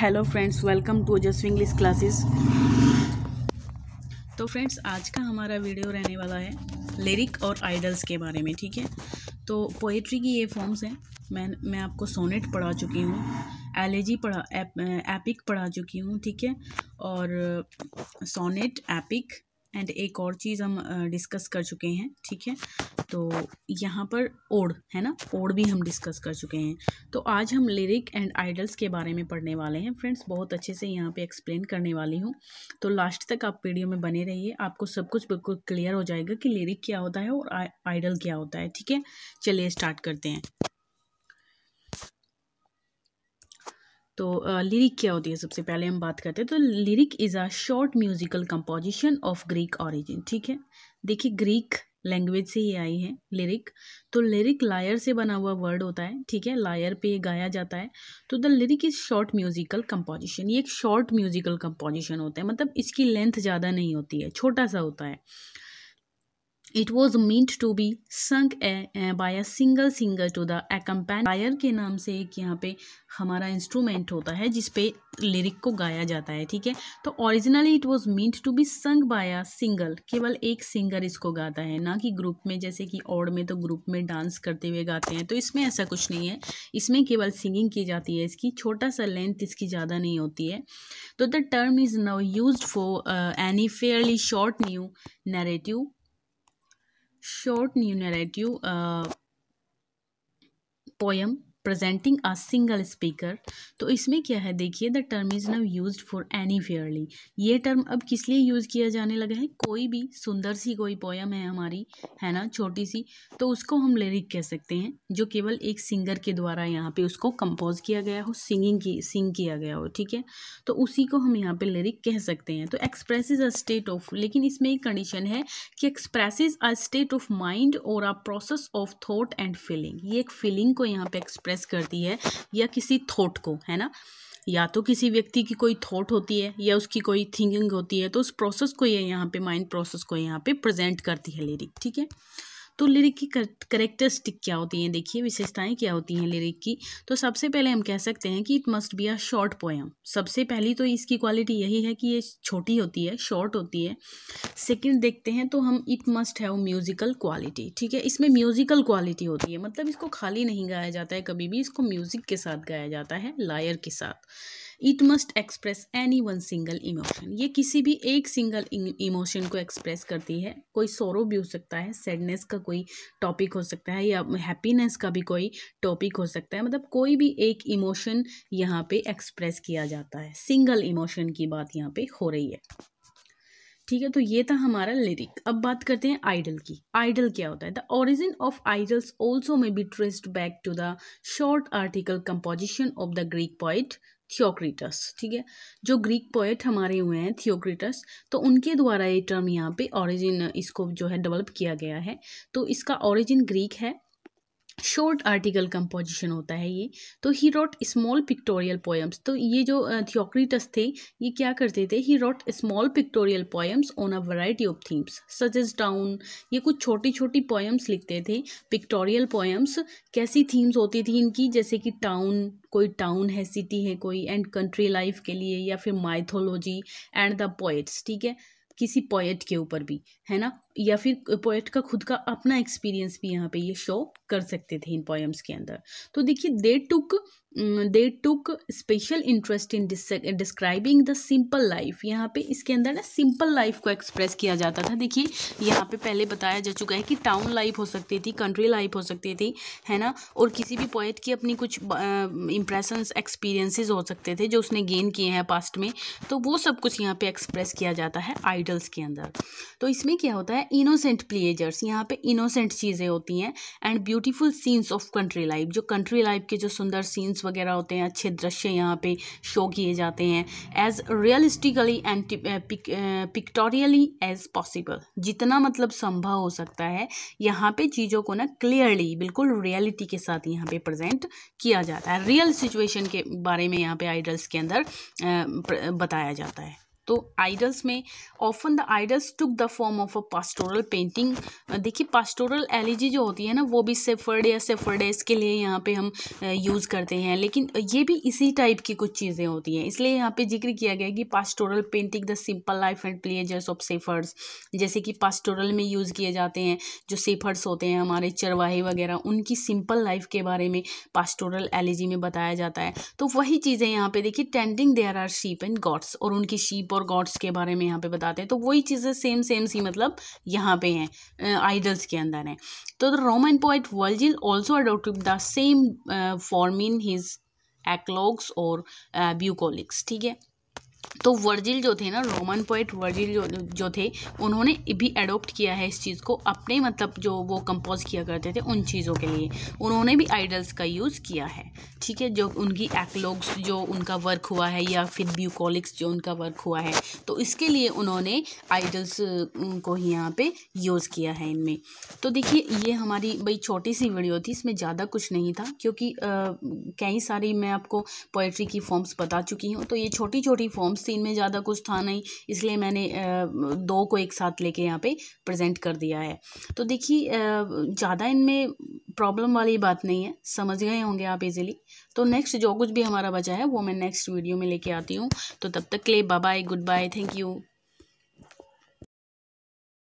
hello friends welcome to just English classes तो friends आज का हमारा वीडियो रहने वाला है लिरिक और आइडल्स के बारे में ठीक है तो पोइट्री की ये फॉर्म्स हैं मैं मैं आपको सोनेट पढ़ा चुकी हूँ एलेजी पढ़ा एप, एपिक पढ़ा चुकी हूँ ठीक है और सोनेट एपिक एंड एक और चीज़ हम डिस्कस कर चुके हैं ठीक है तो यहाँ पर ओड है ना ओड भी हम डिस्कस कर चुके हैं तो आज हम लिरिक एंड आइडल्स के बारे में पढ़ने वाले हैं फ्रेंड्स बहुत अच्छे से यहाँ पे एक्सप्लेन करने वाली हूँ तो लास्ट तक आप वीडियो में बने रहिए आपको सब कुछ बिल्कुल क्लियर हो जाएगा कि लिरिक क्या होता है और आइडल क्या होता है ठीक है चलिए स्टार्ट करते हैं तो लिरिक क्या होती है सबसे पहले हम बात करते हैं तो lyric is a short musical composition of Greek origin ठीक है देखिए ग्रीक लैंग्वेज से ही आई है लिरिक तो लिरिक लायर से बना हुआ वर्ड होता है ठीक है लायर पे गाया जाता है तो the lyric is short musical composition ये एक शॉर्ट म्यूजिकल कंपोजिशन होता है मतलब इसकी लेंथ ज़्यादा नहीं होती है छोटा सा होता है it was meant to be sung by single singer to the accompanier के नाम से एक यहाँ पे हमारा इंस्ट्रूमेंट होता है जिसपे लिरिक को गाया जाता है ठीक है तो originally it was meant to be sung by single केवल एक सिंगर इसको गाता है ना कि ग्रुप में जैसे कि ऑड में तो ग्रुप में डांस करते हुए गाते हैं तो इसमें ऐसा कुछ नहीं है इसमें केवल सिंगिंग की जाती है इसकी छोटा सा लेंथ इसकी ज़्यादा नहीं होती है तो the term is now use for any fairly short new narrative short new narrative uh, poem presenting a single speaker तो इसमें क्या है देखिए the term is now use for any fairly ये टर्म अब किस लिए यूज़ किया जाने लगा है कोई भी सुंदर सी कोई पोयम है हमारी है ना छोटी सी तो उसको हम लिरिक कह सकते हैं जो केवल एक सिंगर के द्वारा यहाँ पे उसको कंपोज किया गया हो सिंगिंग की सिंग किया गया हो ठीक है तो उसी को हम यहाँ पे लिरिक कह सकते हैं तो एक्सप्रेस अ स्टेट ऑफ लेकिन इसमें एक कंडीशन है कि express a state of mind और a process of thought and feeling ये एक फीलिंग को यहाँ पे एक्सप्रेस एक्सप्रेस करती है या किसी थॉट को है ना या तो किसी व्यक्ति की कोई थॉट होती है या उसकी कोई थिंकिंग होती है तो उस प्रोसेस को ये यहाँ पे माइंड प्रोसेस को यहाँ पे प्रेजेंट करती है लिरिक ठीक है तो लिरिक की करेक्टरिस्टिक क्या होती हैं देखिए विशेषताएं क्या होती हैं लिरिक की तो सबसे पहले हम कह सकते हैं कि it must be a short poem सबसे पहली तो इसकी क्वालिटी यही है कि ये छोटी होती है शॉर्ट होती है सेकंड देखते हैं तो हम it must have musical quality ठीक है इसमें म्यूज़िकल क्वालिटी होती है मतलब इसको खाली नहीं गाया जाता है कभी भी इसको म्यूज़िक के साथ गाया जाता है लायर के साथ it must express any one single emotion ये किसी भी एक सिंगल इमोशन को एक्सप्रेस करती है कोई सोरो भी हो सकता है सैडनेस का कोई टॉपिक हो सकता है या हैप्पीनेस का भी कोई टॉपिक हो सकता है मतलब कोई भी एक इमोशन यहाँ पे एक्सप्रेस किया जाता है सिंगल इमोशन की बात यहाँ पे हो रही है ठीक है तो ये था हमारा लिरिक अब बात करते हैं आइडल की आइडल क्या होता है the origin of idylls also may be traced back to the short article composition of the Greek poet Theocritus ठीक है जो ग्रीक पोएट हमारे हुए हैं थियोक्रेटस तो उनके द्वारा ये टर्म यहाँ पे ओरिजिन इसको जो है डेवलप किया गया है तो इसका ओरिजिन ग्रीक है शॉर्ट आर्टिकल कंपोजिशन होता है ये तो he wrote small pictorial poems तो ये जो थियोक्रिटस थे ये क्या करते थे he wrote small pictorial poems on a variety of themes such as down ये कुछ छोटी छोटी पोएम्स लिखते थे पिक्टोरियल पोएम्स कैसी थीम्स होती थी इनकी जैसे कि टाउन कोई टाउन है सिटी है कोई एंड कंट्री लाइफ के लिए या फिर माइथोलॉजी एंड द पोइट्स ठीक है किसी पोइट के ऊपर भी है ना या फिर पोइट का खुद का अपना एक्सपीरियंस भी यहाँ पे ये शो कर सकते थे इन पोएम्स के अंदर तो देखिए they took they took special interest in describing the simple life यहाँ पे इसके अंदर ना सिंपल लाइफ को एक्सप्रेस किया जाता था देखिए यहाँ पे पहले बताया जा चुका है कि टाउन लाइफ हो सकती थी कंट्री लाइफ हो सकती थी है ना और किसी भी पोइट की अपनी कुछ इम्प्रेशंस एक्सपीरियंसेस हो सकते थे जो उसने गेन किए हैं पास्ट में तो वो सब कुछ यहाँ पे एक्सप्रेस किया जाता है आइडल्स के अंदर तो इसमें क्या होता है इनोसेंट प्लेजर्स यहाँ पे इनोसेंट चीज़ें होती हैं and beautiful scenes of country life जो कंट्री लाइफ के जो सुंदर सीन्स वगैरह होते हैं अच्छे दृश्य यहाँ पे शो किए जाते हैं as realistically and pictorially as possible जितना मतलब संभव हो सकता है यहाँ पे चीज़ों को ना क्लियरली बिल्कुल रियलिटी के साथ यहाँ पे प्रजेंट किया जाता है रियल सिचुएशन के बारे में यहाँ पे आइडल्स के अंदर uh, बताया जाता है तो आइडल्स में often the idylls took the form of a pastoral painting देखिए पास्टोरल एलिजी जो होती है ना वो भी सेफर्ड या सेफर्डेस के लिए यहाँ पे हम यूज़ करते हैं लेकिन ये भी इसी टाइप की कुछ चीज़ें होती हैं इसलिए यहाँ पे जिक्र किया गया कि pastoral painting the simple life and pleasures of shepherds जैसे कि पास्टोरल में यूज़ किए जाते हैं जो सेफर्ड्स होते हैं हमारे चरवाहे वगैरह उनकी सिंपल लाइफ के बारे में पास्टोरल एलिजी में बताया जाता है तो वही चीज़ें यहाँ पर देखिए tending there are sheep and goats और उनकी शीप और गॉड्स के बारे में यहाँ पे बताते हैं तो वही चीज़ें सेम सेम सी मतलब यहाँ पे हैं आइडल्स के अंदर हैं तो the Roman poet Virgil also adopt the same form in his eclogues और ब्यूकोलिक्स ठीक है तो वर्जिल जो थे ना रोमन पोइट वर्जिल जो जो थे उन्होंने भी एडोप्ट किया है इस चीज़ को अपने मतलब जो वो कंपोज किया करते थे उन चीज़ों के लिए उन्होंने भी आइडल्स का यूज़ किया है ठीक है जो उनकी एक्लोग्स जो उनका वर्क हुआ है या फिर ब्यूकोलिक्स जो उनका वर्क हुआ है तो इसके लिए उन्होंने आइडल्स को ही यहाँ पर यूज़ किया है इनमें तो देखिए ये हमारी भाई छोटी सी वीडियो थी इसमें ज़्यादा कुछ नहीं था क्योंकि कई सारी मैं आपको पोइट्री की फॉर्म्स बता चुकी हूँ तो ये छोटी छोटी फॉर्म्स सीन में ज़्यादा कुछ था नहीं इसलिए मैंने दो को एक साथ लेके यहाँ पे प्रेजेंट कर दिया है तो देखिए ज़्यादा इनमें प्रॉब्लम वाली बात नहीं है समझ गए होंगे आप इजीली तो नेक्स्ट जो कुछ भी हमारा बचा है वो मैं नेक्स्ट वीडियो में लेके आती हूँ तो तब तक के लिए bye good bye thank you